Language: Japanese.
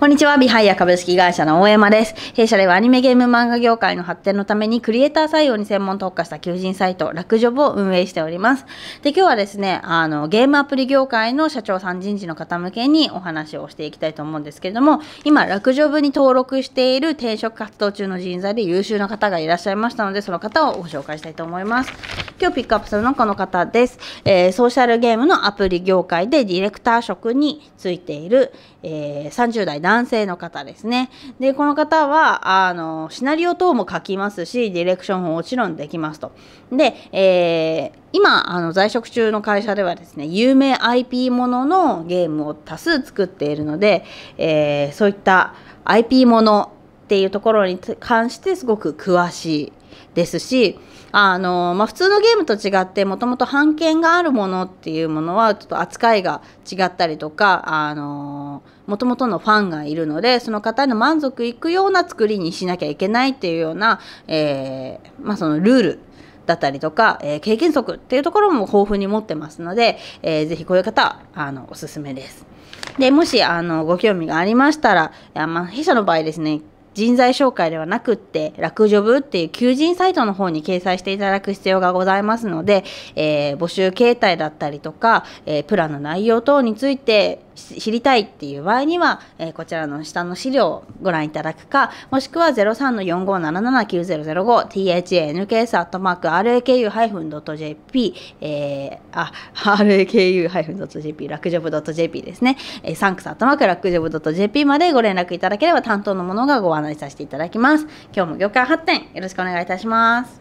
こんにちは、ビハイア株式会社の大山です。弊社ではアニメゲーム漫画業界の発展のためにクリエイター採用に専門特化した求人サイト、楽ジョブを運営しております。で、今日はですね、あの、ゲームアプリ業界の社長さん人事の方向けにお話をしていきたいと思うんですけれども、今、楽ジョブに登録している転職活動中の人材で優秀な方がいらっしゃいましたので、その方をご紹介したいと思います。今日ピックアップするのはこの方です。えー、ソーシャルゲームのアプリ業界でディレクター職についている、えー、30代男男性の方ですね。で、この方は、あの、シナリオ等も書きますし、ディレクションももちろんできますと。で、えー、今、あの、在職中の会社ではですね、有名 IP もののゲームを多数作っているので、えー、そういった IP ものっていうところに関してすごく詳しいですしあの、まあ、普通のゲームと違ってもともと版権があるものっていうものはちょっと扱いが違ったりとかあのもともとのファンがいるのでその方の満足いくような作りにしなきゃいけないっていうような、えー、まあ、そのルールだったりとか、えー、経験則っていうところも豊富に持ってますので、えー、ぜひこういう方あのおすすめです。でもしあのご興味がありましたら、まあ、弊社の場合ですね人材紹介ではなくって楽ジョブっていう求人サイトの方に掲載していただく必要がございますので、えー、募集形態だったりとか、えー、プランの内容等について知りたいっていう場合には、えこちらの下の資料をご覧いただくか、もしくは03の45779005 t h n k s r a k u j p えー、あ、raku-.jp、楽ジョブ .jp ですね。えー、サンクス .rakujob.jp までご連絡いただければ担当の者がご案内させていただきます。今日も業界発展よろしくお願いいたします。